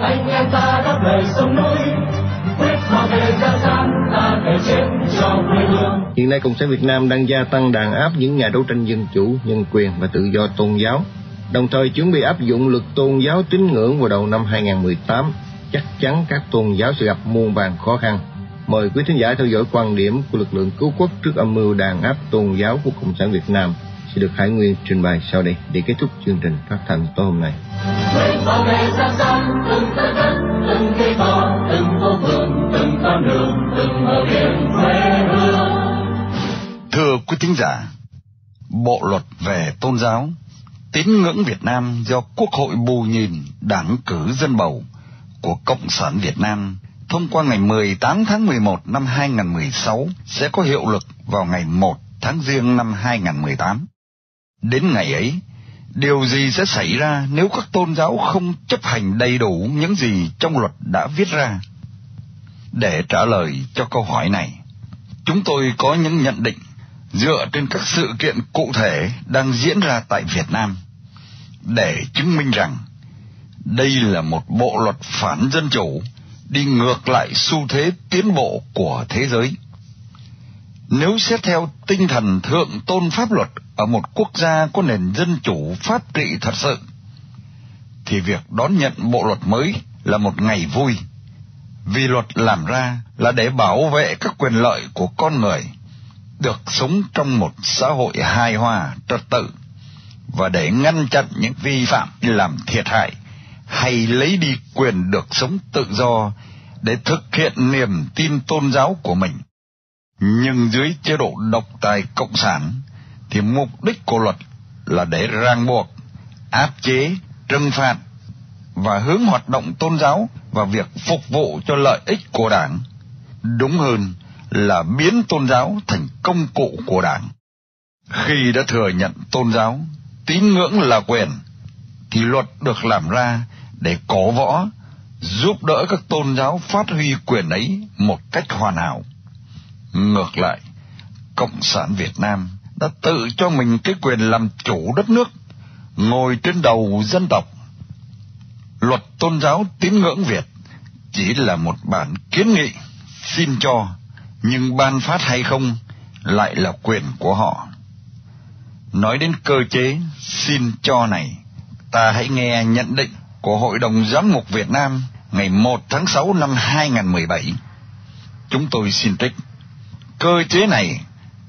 anh em ta đắp đầy sông núi hiện nay cộng sản việt nam đang gia tăng đàn áp những nhà đấu tranh dân chủ nhân quyền và tự do tôn giáo đồng thời chuẩn bị áp dụng luật tôn giáo tín ngưỡng vào đầu năm 2018 chắc chắn các tôn giáo sẽ gặp muôn vàn khó khăn mời quý thính giả theo dõi quan điểm của lực lượng cứu quốc trước âm mưu đàn áp tôn giáo của cộng sản việt nam sẽ được Hải Nguyên trình bày sau đây để kết thúc chương trình phát thanh tối hôm nay. Thưa quý thính giả, Bộ luật về tôn giáo, tín ngưỡng Việt Nam do Quốc hội bù nhìn đảng cử dân bầu của Cộng sản Việt Nam thông qua ngày 18 tháng 11 năm 2016 sẽ có hiệu lực vào ngày 1 tháng riêng năm 2018. Đến ngày ấy, điều gì sẽ xảy ra nếu các tôn giáo không chấp hành đầy đủ những gì trong luật đã viết ra? Để trả lời cho câu hỏi này, chúng tôi có những nhận định dựa trên các sự kiện cụ thể đang diễn ra tại Việt Nam để chứng minh rằng đây là một bộ luật phản dân chủ đi ngược lại xu thế tiến bộ của thế giới. Nếu xét theo tinh thần thượng tôn pháp luật ở một quốc gia có nền dân chủ pháp trị thật sự thì việc đón nhận bộ luật mới là một ngày vui vì luật làm ra là để bảo vệ các quyền lợi của con người được sống trong một xã hội hài hòa trật tự và để ngăn chặn những vi phạm làm thiệt hại hay lấy đi quyền được sống tự do để thực hiện niềm tin tôn giáo của mình nhưng dưới chế độ độc tài cộng sản thì mục đích của luật là để ràng buộc áp chế trừng phạt và hướng hoạt động tôn giáo và việc phục vụ cho lợi ích của đảng đúng hơn là biến tôn giáo thành công cụ của đảng khi đã thừa nhận tôn giáo tín ngưỡng là quyền thì luật được làm ra để cổ võ giúp đỡ các tôn giáo phát huy quyền ấy một cách hoàn hảo ngược lại cộng sản việt nam đã tự cho mình cái quyền làm chủ đất nước, ngồi trên đầu dân tộc. Luật tôn giáo tín ngưỡng Việt chỉ là một bản kiến nghị xin cho, nhưng ban phát hay không lại là quyền của họ. Nói đến cơ chế xin cho này, ta hãy nghe nhận định của Hội đồng Giám mục Việt Nam ngày 1 tháng 6 năm 2017. Chúng tôi xin trích. Cơ chế này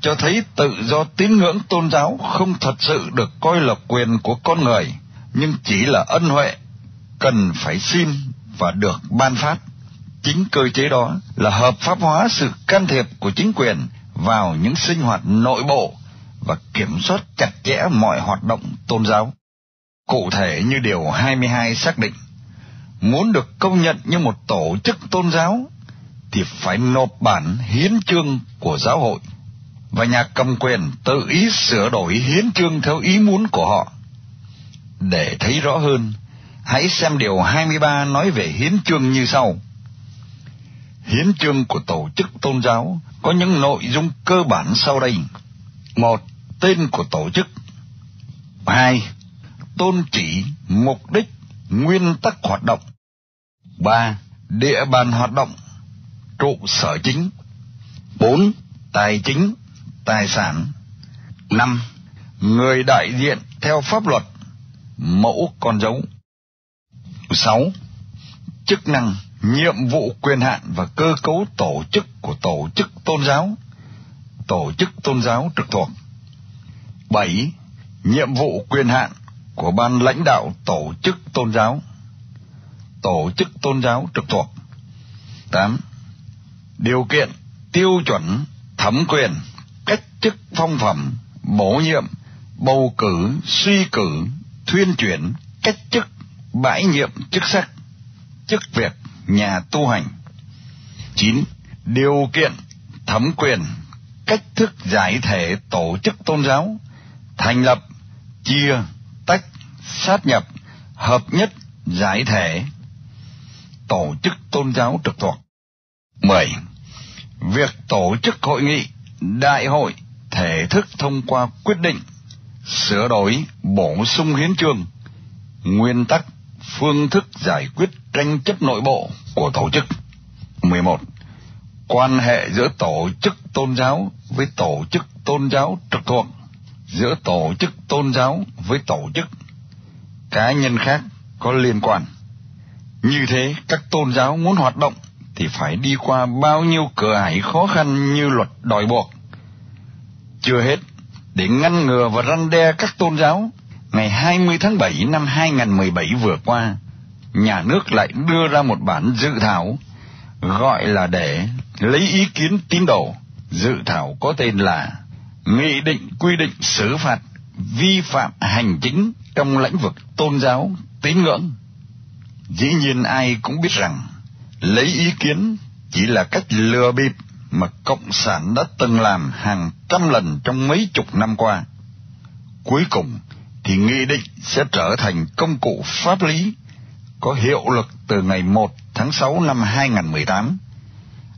cho thấy tự do tín ngưỡng tôn giáo không thật sự được coi là quyền của con người, nhưng chỉ là ân huệ cần phải xin và được ban phát. Chính cơ chế đó là hợp pháp hóa sự can thiệp của chính quyền vào những sinh hoạt nội bộ và kiểm soát chặt chẽ mọi hoạt động tôn giáo. Cụ thể như điều 22 xác định, muốn được công nhận như một tổ chức tôn giáo thì phải nộp bản hiến chương của giáo hội và nhà cầm quyền tự ý sửa đổi hiến chương theo ý muốn của họ. Để thấy rõ hơn, hãy xem điều 23 nói về hiến chương như sau. Hiến chương của tổ chức tôn giáo có những nội dung cơ bản sau đây. Một, tên của tổ chức. Hai, tôn chỉ, mục đích, nguyên tắc hoạt động. Ba, địa bàn hoạt động, trụ sở chính. Bốn, tài chính tài sản. 5. Người đại diện theo pháp luật, mẫu con dấu. 6. Chức năng, nhiệm vụ quyền hạn và cơ cấu tổ chức của tổ chức tôn giáo, tổ chức tôn giáo trực thuộc. 7. Nhiệm vụ quyền hạn của ban lãnh đạo tổ chức tôn giáo, tổ chức tôn giáo trực thuộc. 8. Điều kiện, tiêu chuẩn, thẩm quyền cách chức phong phẩm, bổ nhiệm, bầu cử, suy cử, thuyên chuyển, cách chức, bãi nhiệm chức sắc, chức việc, nhà tu hành. 9. Điều kiện, thẩm quyền, cách thức giải thể tổ chức tôn giáo, thành lập, chia, tách, sát nhập, hợp nhất, giải thể, tổ chức tôn giáo trực thuộc. 10. Việc tổ chức hội nghị, đại hội thể thức thông qua quyết định sửa đổi bổ sung hiến chương nguyên tắc phương thức giải quyết tranh chấp nội bộ của tổ chức 11 quan hệ giữa tổ chức tôn giáo với tổ chức tôn giáo trực thuộc giữa tổ chức tôn giáo với tổ chức cá nhân khác có liên quan như thế các tôn giáo muốn hoạt động thì phải đi qua bao nhiêu cửa ải khó khăn như luật đòi buộc chưa hết, để ngăn ngừa và răn đe các tôn giáo, ngày 20 tháng 7 năm 2017 vừa qua, nhà nước lại đưa ra một bản dự thảo gọi là để lấy ý kiến tín đồ. Dự thảo có tên là Nghị định quy định xử phạt vi phạm hành chính trong lĩnh vực tôn giáo, tín ngưỡng. Dĩ nhiên ai cũng biết rằng lấy ý kiến chỉ là cách lừa bịp mà Cộng sản đã từng làm hàng trăm lần trong mấy chục năm qua. Cuối cùng thì nghị định sẽ trở thành công cụ pháp lý có hiệu lực từ ngày 1 tháng 6 năm 2018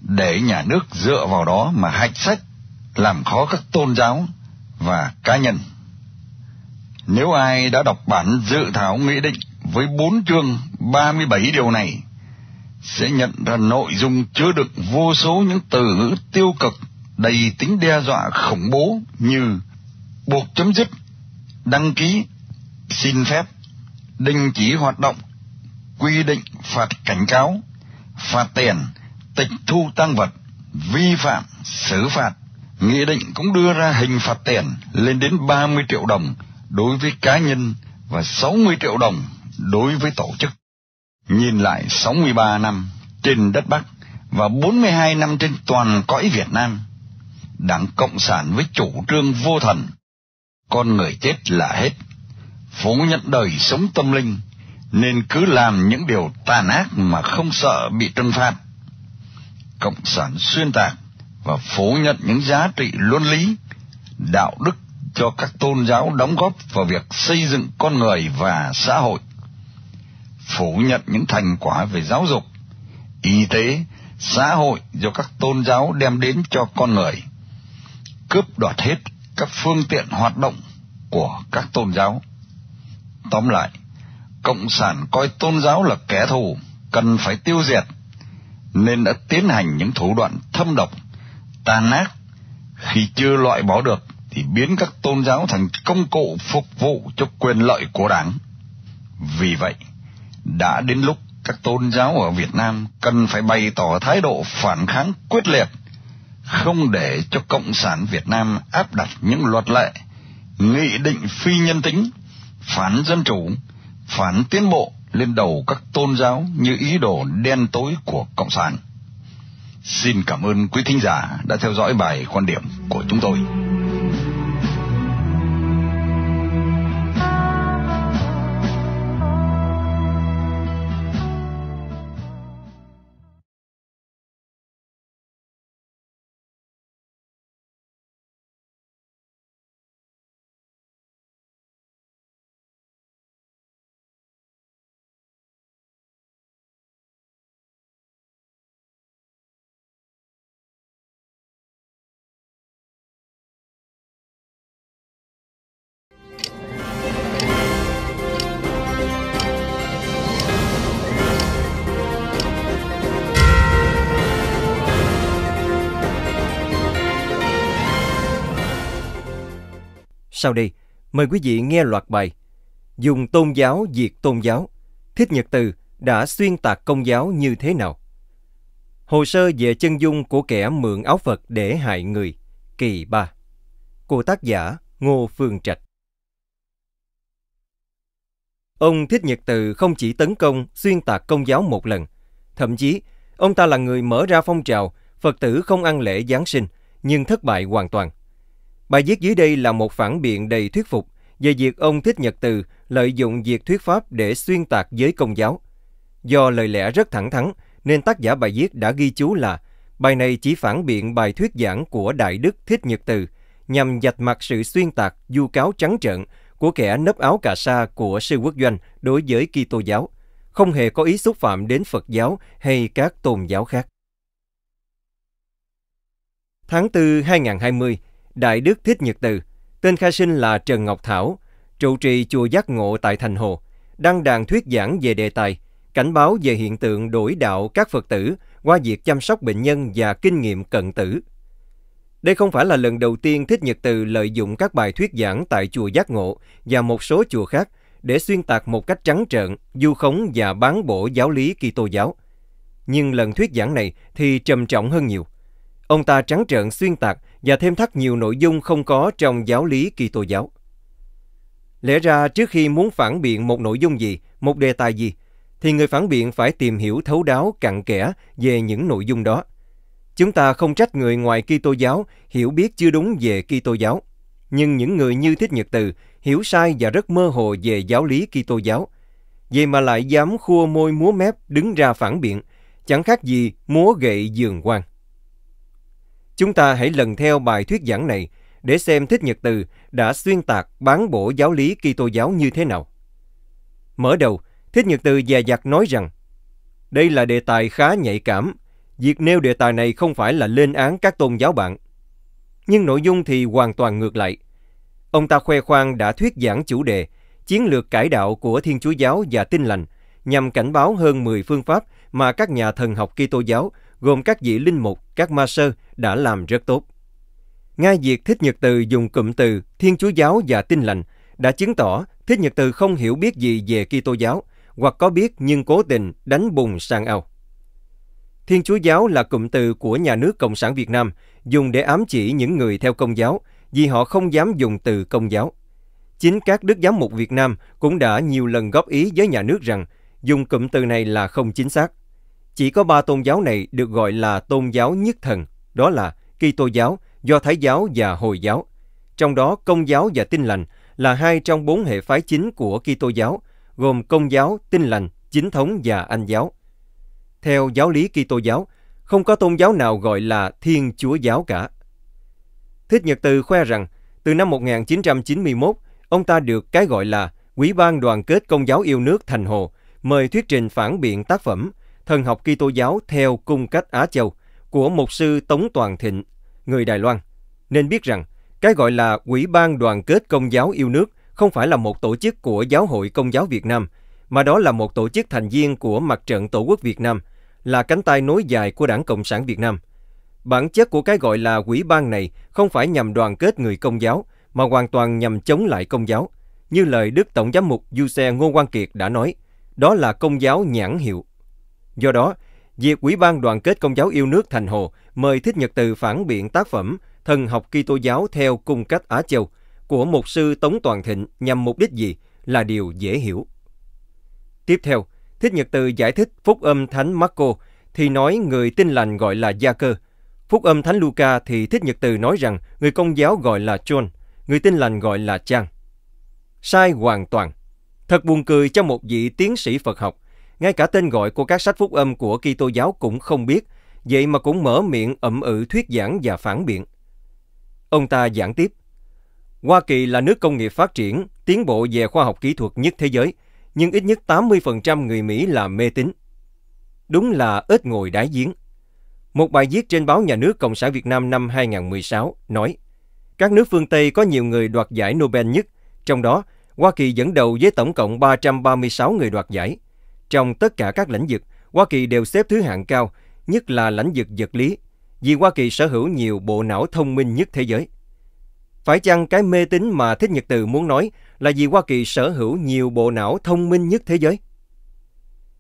để nhà nước dựa vào đó mà hạch sách, làm khó các tôn giáo và cá nhân. Nếu ai đã đọc bản dự thảo nghị định với bốn chương 37 điều này sẽ nhận ra nội dung chứa đựng vô số những từ ngữ tiêu cực đầy tính đe dọa khủng bố như buộc chấm dứt, đăng ký, xin phép, đình chỉ hoạt động, quy định phạt cảnh cáo, phạt tiền, tịch thu tăng vật, vi phạm, xử phạt. Nghị định cũng đưa ra hình phạt tiền lên đến 30 triệu đồng đối với cá nhân và 60 triệu đồng đối với tổ chức. Nhìn lại 63 năm trên đất Bắc và 42 năm trên toàn cõi Việt Nam, Đảng Cộng sản với chủ trương vô thần, con người chết là hết, phủ nhận đời sống tâm linh, nên cứ làm những điều tàn ác mà không sợ bị trừng phạt. Cộng sản xuyên tạc và phủ nhận những giá trị luân lý, đạo đức cho các tôn giáo đóng góp vào việc xây dựng con người và xã hội phủ nhận những thành quả về giáo dục, y tế, xã hội do các tôn giáo đem đến cho con người, cướp đoạt hết các phương tiện hoạt động của các tôn giáo. Tóm lại, Cộng sản coi tôn giáo là kẻ thù, cần phải tiêu diệt, nên đã tiến hành những thủ đoạn thâm độc, tàn ác, khi chưa loại bỏ được thì biến các tôn giáo thành công cụ phục vụ cho quyền lợi của đảng. Vì vậy, đã đến lúc các tôn giáo ở Việt Nam cần phải bày tỏ thái độ phản kháng quyết liệt, không để cho Cộng sản Việt Nam áp đặt những luật lệ, nghị định phi nhân tính, phản dân chủ, phản tiến bộ lên đầu các tôn giáo như ý đồ đen tối của Cộng sản. Xin cảm ơn quý thính giả đã theo dõi bài quan điểm của chúng tôi. Sau đây, mời quý vị nghe loạt bài Dùng tôn giáo diệt tôn giáo, Thích Nhật Từ đã xuyên tạc công giáo như thế nào? Hồ sơ về chân dung của kẻ mượn áo Phật để hại người, kỳ 3. Của tác giả Ngô Phương Trạch. Ông Thích Nhật Từ không chỉ tấn công, xuyên tạc công giáo một lần. Thậm chí, ông ta là người mở ra phong trào Phật tử không ăn lễ Giáng sinh, nhưng thất bại hoàn toàn. Bài viết dưới đây là một phản biện đầy thuyết phục về việc ông Thích Nhật Từ lợi dụng việc thuyết pháp để xuyên tạc giới công giáo. Do lời lẽ rất thẳng thắn, nên tác giả bài viết đã ghi chú là bài này chỉ phản biện bài thuyết giảng của Đại Đức Thích Nhật Từ nhằm dạch mặt sự xuyên tạc du cáo trắng trợn của kẻ nấp áo cà sa của sư quốc doanh đối với Kitô giáo, không hề có ý xúc phạm đến Phật giáo hay các tôn giáo khác. Tháng 4 2020, Đại Đức Thích Nhật Từ, tên khai sinh là Trần Ngọc Thảo, trụ trì chùa Giác Ngộ tại Thành Hồ, đăng đàn thuyết giảng về đề tài, cảnh báo về hiện tượng đổi đạo các Phật tử qua việc chăm sóc bệnh nhân và kinh nghiệm cận tử. Đây không phải là lần đầu tiên Thích Nhật Từ lợi dụng các bài thuyết giảng tại chùa Giác Ngộ và một số chùa khác để xuyên tạc một cách trắng trợn, du khống và bán bổ giáo lý Kitô giáo. Nhưng lần thuyết giảng này thì trầm trọng hơn nhiều. Ông ta trắng trợn xuyên tạc và thêm thắt nhiều nội dung không có trong giáo lý kỳ tô giáo. Lẽ ra trước khi muốn phản biện một nội dung gì, một đề tài gì, thì người phản biện phải tìm hiểu thấu đáo cặn kẽ về những nội dung đó. Chúng ta không trách người ngoài Kitô giáo hiểu biết chưa đúng về Kitô giáo, nhưng những người như Thích Nhật Từ hiểu sai và rất mơ hồ về giáo lý Kitô giáo. Vậy mà lại dám khua môi múa mép đứng ra phản biện, chẳng khác gì múa gậy giường quang. Chúng ta hãy lần theo bài thuyết giảng này để xem Thích Nhật Từ đã xuyên tạc bán bổ giáo lý Kitô giáo như thế nào. Mở đầu, Thích Nhật Từ dè dặt nói rằng đây là đề tài khá nhạy cảm, việc nêu đề tài này không phải là lên án các tôn giáo bạn. Nhưng nội dung thì hoàn toàn ngược lại. Ông ta khoe khoang đã thuyết giảng chủ đề chiến lược cải đạo của Thiên Chúa Giáo và Tin Lành nhằm cảnh báo hơn 10 phương pháp mà các nhà thần học Kitô giáo gồm các vị linh mục, các ma sơ đã làm rất tốt. Ngay việc Thích Nhật Từ dùng cụm từ Thiên Chúa Giáo và Tin Lành đã chứng tỏ Thích Nhật Từ không hiểu biết gì về Kitô giáo hoặc có biết nhưng cố tình đánh bùng sang ao. Thiên Chúa Giáo là cụm từ của nhà nước Cộng sản Việt Nam dùng để ám chỉ những người theo công giáo vì họ không dám dùng từ công giáo. Chính các đức giám mục Việt Nam cũng đã nhiều lần góp ý với nhà nước rằng dùng cụm từ này là không chính xác. Chỉ có ba tôn giáo này được gọi là tôn giáo nhất thần – đó là Kitô giáo, Do Thái giáo và Hồi giáo. Trong đó, Công giáo và Tin lành là hai trong bốn hệ phái chính của Kitô giáo, gồm Công giáo, Tin lành, Chính thống và Anh giáo. Theo giáo lý Kitô giáo, không có tôn giáo nào gọi là Thiên Chúa giáo cả. Thích Nhật Từ khoe rằng, từ năm 1991, ông ta được cái gọi là quý ban Đoàn kết Công giáo yêu nước Thành Hồ, mời thuyết trình phản biện tác phẩm Thần học Kitô giáo theo cung cách Á Châu – của mục sư Tống Toàn Thịnh, người Đài Loan, nên biết rằng cái gọi là Quỹ ban Đoàn kết Công giáo yêu nước không phải là một tổ chức của Giáo hội Công giáo Việt Nam, mà đó là một tổ chức thành viên của Mặt trận Tổ quốc Việt Nam, là cánh tay nối dài của Đảng Cộng sản Việt Nam. Bản chất của cái gọi là quỹ ban này không phải nhằm đoàn kết người công giáo, mà hoàn toàn nhằm chống lại công giáo. Như lời Đức Tổng giám mục Du Xe Ngô Quang Kiệt đã nói, đó là công giáo nhãn hiệu. Do đó, Việc Ủy ban Đoàn kết Công giáo yêu nước Thành Hồ mời Thích Nhật Từ phản biện tác phẩm Thần học Kitô giáo theo cung cách Á Châu của một sư Tống Toàn Thịnh nhằm mục đích gì là điều dễ hiểu. Tiếp theo, Thích Nhật Từ giải thích phúc âm Thánh Marco thì nói người tin lành gọi là Gia Cơ. Phúc âm Thánh Luca thì Thích Nhật Từ nói rằng người công giáo gọi là John, người tin lành gọi là Chang Sai hoàn toàn. Thật buồn cười cho một vị tiến sĩ Phật học ngay cả tên gọi của các sách phúc âm của Kitô giáo cũng không biết, vậy mà cũng mở miệng ậm ừ thuyết giảng và phản biện. Ông ta giảng tiếp, Hoa Kỳ là nước công nghiệp phát triển, tiến bộ về khoa học kỹ thuật nhất thế giới, nhưng ít nhất 80% người Mỹ là mê tín. Đúng là ít ngồi đáy giếng. Một bài viết trên báo Nhà nước Cộng sản Việt Nam năm 2016 nói, các nước phương Tây có nhiều người đoạt giải Nobel nhất, trong đó Hoa Kỳ dẫn đầu với tổng cộng 336 người đoạt giải. Trong tất cả các lĩnh vực, Hoa Kỳ đều xếp thứ hạng cao, nhất là lĩnh vực vật lý, vì Hoa Kỳ sở hữu nhiều bộ não thông minh nhất thế giới. Phải chăng cái mê tín mà Thích Nhật Từ muốn nói là vì Hoa Kỳ sở hữu nhiều bộ não thông minh nhất thế giới?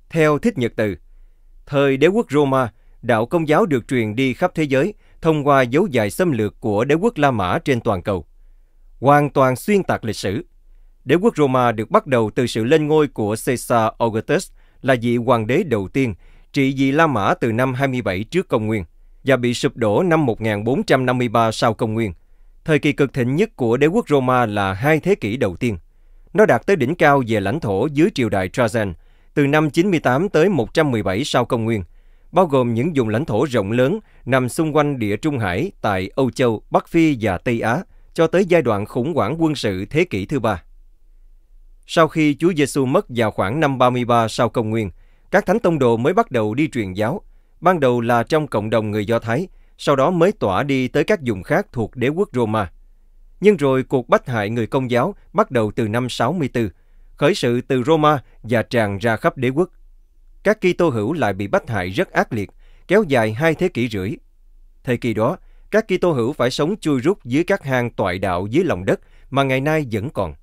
Theo Thích Nhật Từ, thời đế quốc Roma, đạo công giáo được truyền đi khắp thế giới thông qua dấu dài xâm lược của đế quốc La Mã trên toàn cầu. Hoàn toàn xuyên tạc lịch sử, Đế quốc Roma được bắt đầu từ sự lên ngôi của Caesar Augustus là vị hoàng đế đầu tiên, trị vì La Mã từ năm 27 trước công nguyên và bị sụp đổ năm 1453 sau công nguyên. Thời kỳ cực thịnh nhất của đế quốc Roma là hai thế kỷ đầu tiên. Nó đạt tới đỉnh cao về lãnh thổ dưới triều đại Trajan từ năm 98 tới 117 sau công nguyên, bao gồm những vùng lãnh thổ rộng lớn nằm xung quanh địa Trung Hải tại Âu Châu, Bắc Phi và Tây Á, cho tới giai đoạn khủng hoảng quân sự thế kỷ thứ ba. Sau khi Chúa Giêsu mất vào khoảng năm 33 sau công nguyên, các thánh tông đồ mới bắt đầu đi truyền giáo, ban đầu là trong cộng đồng người Do Thái, sau đó mới tỏa đi tới các vùng khác thuộc đế quốc Roma. Nhưng rồi cuộc bách hại người công giáo bắt đầu từ năm 64, khởi sự từ Roma và tràn ra khắp đế quốc. Các Kitô hữu lại bị bách hại rất ác liệt, kéo dài hai thế kỷ rưỡi. Thời kỳ đó, các Kitô hữu phải sống chui rút dưới các hang tọa đạo dưới lòng đất mà ngày nay vẫn còn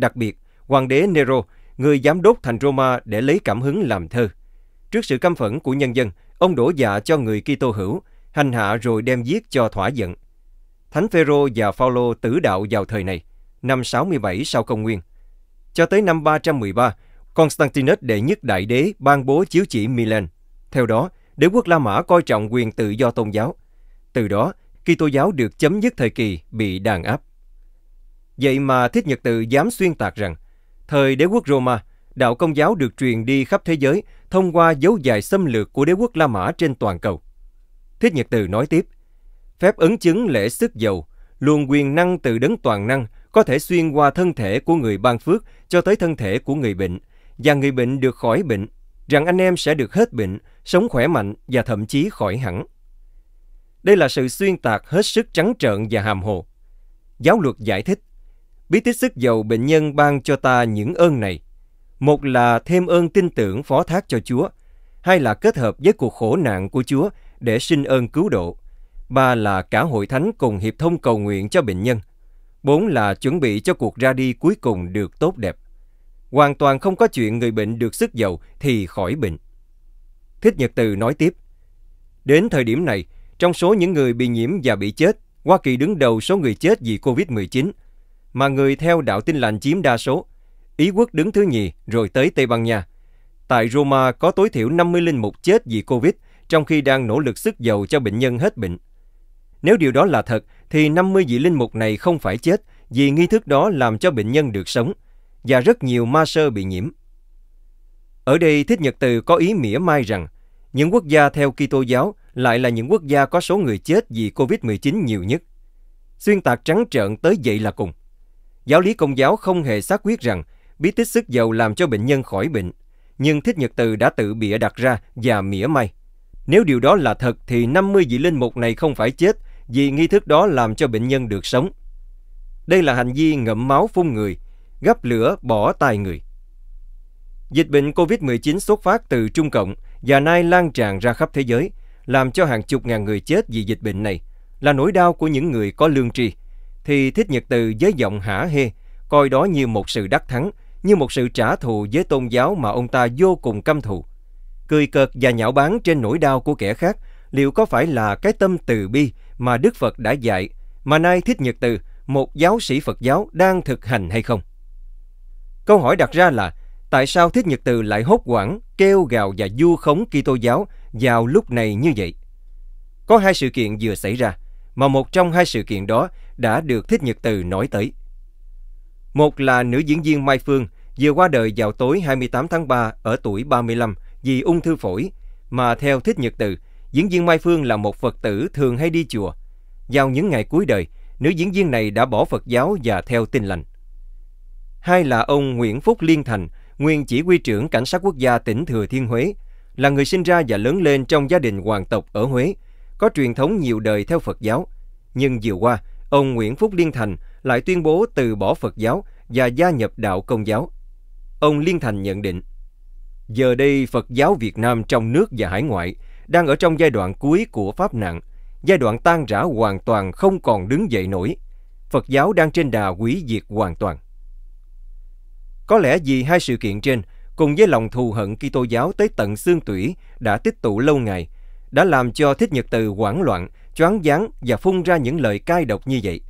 đặc biệt hoàng đế Nero, người giám đốc thành Roma để lấy cảm hứng làm thơ. Trước sự căm phẫn của nhân dân, ông đổ dạ cho người Kitô hữu, hành hạ rồi đem giết cho thỏa giận. Thánh Phêrô và Phaolô tử đạo vào thời này, năm 67 sau công nguyên. Cho tới năm 313, Constantinus đệ nhất đại đế ban bố chiếu chỉ Milan. Theo đó, đế quốc La Mã coi trọng quyền tự do tôn giáo. Từ đó, Kitô giáo được chấm dứt thời kỳ bị đàn áp. Vậy mà Thích Nhật Từ dám xuyên tạc rằng, thời đế quốc Roma, đạo công giáo được truyền đi khắp thế giới thông qua dấu dài xâm lược của đế quốc La Mã trên toàn cầu. Thích Nhật Từ nói tiếp, phép ấn chứng lễ sức dầu, luôn quyền năng từ đấng toàn năng có thể xuyên qua thân thể của người ban phước cho tới thân thể của người bệnh, và người bệnh được khỏi bệnh, rằng anh em sẽ được hết bệnh, sống khỏe mạnh và thậm chí khỏi hẳn. Đây là sự xuyên tạc hết sức trắng trợn và hàm hồ. Giáo luật giải thích, bí tích sức giàu bệnh nhân ban cho ta những ơn này. Một là thêm ơn tin tưởng phó thác cho Chúa, hai là kết hợp với cuộc khổ nạn của Chúa để xin ơn cứu độ, ba là cả hội thánh cùng hiệp thông cầu nguyện cho bệnh nhân, bốn là chuẩn bị cho cuộc ra đi cuối cùng được tốt đẹp. Hoàn toàn không có chuyện người bệnh được sức giàu thì khỏi bệnh. Thích Nhật Từ nói tiếp, Đến thời điểm này, trong số những người bị nhiễm và bị chết, Hoa Kỳ đứng đầu số người chết vì COVID-19– mà người theo đạo tin lành chiếm đa số. Ý quốc đứng thứ nhì rồi tới Tây Ban Nha. Tại Roma có tối thiểu 50 linh mục chết vì Covid trong khi đang nỗ lực sức dầu cho bệnh nhân hết bệnh. Nếu điều đó là thật, thì 50 vị linh mục này không phải chết vì nghi thức đó làm cho bệnh nhân được sống và rất nhiều ma sơ bị nhiễm. Ở đây Thích Nhật Từ có ý mỉa mai rằng những quốc gia theo Kitô giáo lại là những quốc gia có số người chết vì COVID-19 nhiều nhất. Xuyên tạc trắng trợn tới vậy là cùng. Giáo lý công giáo không hề xác quyết rằng bí tích sức dầu làm cho bệnh nhân khỏi bệnh, nhưng Thích Nhật Từ đã tự bịa đặt ra và mỉa mai. Nếu điều đó là thật thì 50 vị linh mục này không phải chết vì nghi thức đó làm cho bệnh nhân được sống. Đây là hành vi ngậm máu phun người, gấp lửa bỏ tai người. Dịch bệnh COVID-19 xuất phát từ Trung Cộng và nay lan tràn ra khắp thế giới, làm cho hàng chục ngàn người chết vì dịch bệnh này, là nỗi đau của những người có lương tri thì Thích Nhật Từ với giọng hả hê, coi đó như một sự đắc thắng, như một sự trả thù với tôn giáo mà ông ta vô cùng căm thù. Cười cợt và nhạo báng trên nỗi đau của kẻ khác liệu có phải là cái tâm từ bi mà Đức Phật đã dạy mà nay Thích Nhật Từ, một giáo sĩ Phật giáo đang thực hành hay không? Câu hỏi đặt ra là tại sao Thích Nhật Từ lại hốt quảng, kêu gào và du khống Kitô giáo vào lúc này như vậy? Có hai sự kiện vừa xảy ra, mà một trong hai sự kiện đó đã được Thích Nhật Từ nói tới. Một là nữ diễn viên Mai Phương vừa qua đời vào tối 28 tháng 3 ở tuổi 35 vì ung thư phổi, mà theo Thích Nhật Từ, diễn viên Mai Phương là một Phật tử thường hay đi chùa. Vào những ngày cuối đời, nữ diễn viên này đã bỏ Phật giáo và theo tin lành. Hai là ông Nguyễn Phúc Liên Thành, nguyên chỉ huy trưởng Cảnh sát quốc gia tỉnh Thừa Thiên Huế, là người sinh ra và lớn lên trong gia đình hoàng tộc ở Huế, có truyền thống nhiều đời theo Phật giáo. Nhưng vừa qua, ông Nguyễn Phúc Liên Thành lại tuyên bố từ bỏ Phật giáo và gia nhập đạo Công giáo. Ông Liên Thành nhận định, giờ đây Phật giáo Việt Nam trong nước và hải ngoại đang ở trong giai đoạn cuối của Pháp nạn, giai đoạn tan rã hoàn toàn không còn đứng dậy nổi. Phật giáo đang trên đà quỷ diệt hoàn toàn. Có lẽ vì hai sự kiện trên, cùng với lòng thù hận Kitô giáo tới tận xương tủy đã tích tụ lâu ngày, đã làm cho Thích Nhật Từ hoảng loạn choáng váng và phun ra những lời cai độc như vậy.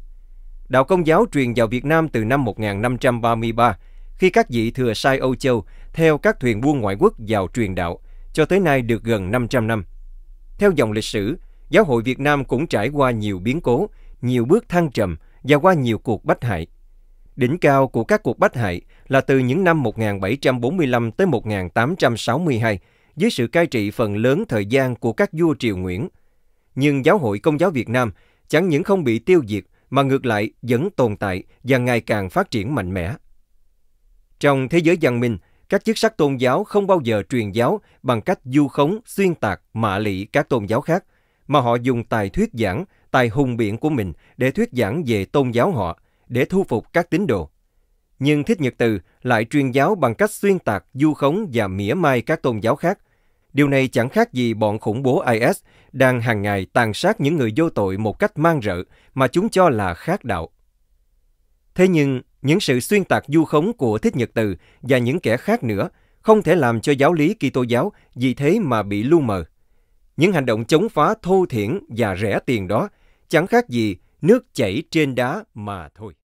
Đạo Công giáo truyền vào Việt Nam từ năm 1533, khi các vị thừa sai Âu Châu theo các thuyền buôn ngoại quốc vào truyền đạo, cho tới nay được gần 500 năm. Theo dòng lịch sử, giáo hội Việt Nam cũng trải qua nhiều biến cố, nhiều bước thăng trầm và qua nhiều cuộc bách hại. Đỉnh cao của các cuộc bách hại là từ những năm 1745 tới 1862, dưới sự cai trị phần lớn thời gian của các vua triều Nguyễn – nhưng giáo hội công giáo Việt Nam chẳng những không bị tiêu diệt mà ngược lại vẫn tồn tại và ngày càng phát triển mạnh mẽ. Trong thế giới văn minh, các chức sắc tôn giáo không bao giờ truyền giáo bằng cách du khống, xuyên tạc, mạ lị các tôn giáo khác, mà họ dùng tài thuyết giảng, tài hùng biện của mình để thuyết giảng về tôn giáo họ, để thu phục các tín đồ. Nhưng Thích Nhật Từ lại truyền giáo bằng cách xuyên tạc, du khống và mỉa mai các tôn giáo khác. Điều này chẳng khác gì bọn khủng bố IS đang hàng ngày tàn sát những người vô tội một cách man rợ mà chúng cho là khác đạo. Thế nhưng, những sự xuyên tạc du khống của Thích Nhật Từ và những kẻ khác nữa không thể làm cho giáo lý Kitô giáo vì thế mà bị lu mờ. Những hành động chống phá thô thiển và rẻ tiền đó chẳng khác gì nước chảy trên đá mà thôi.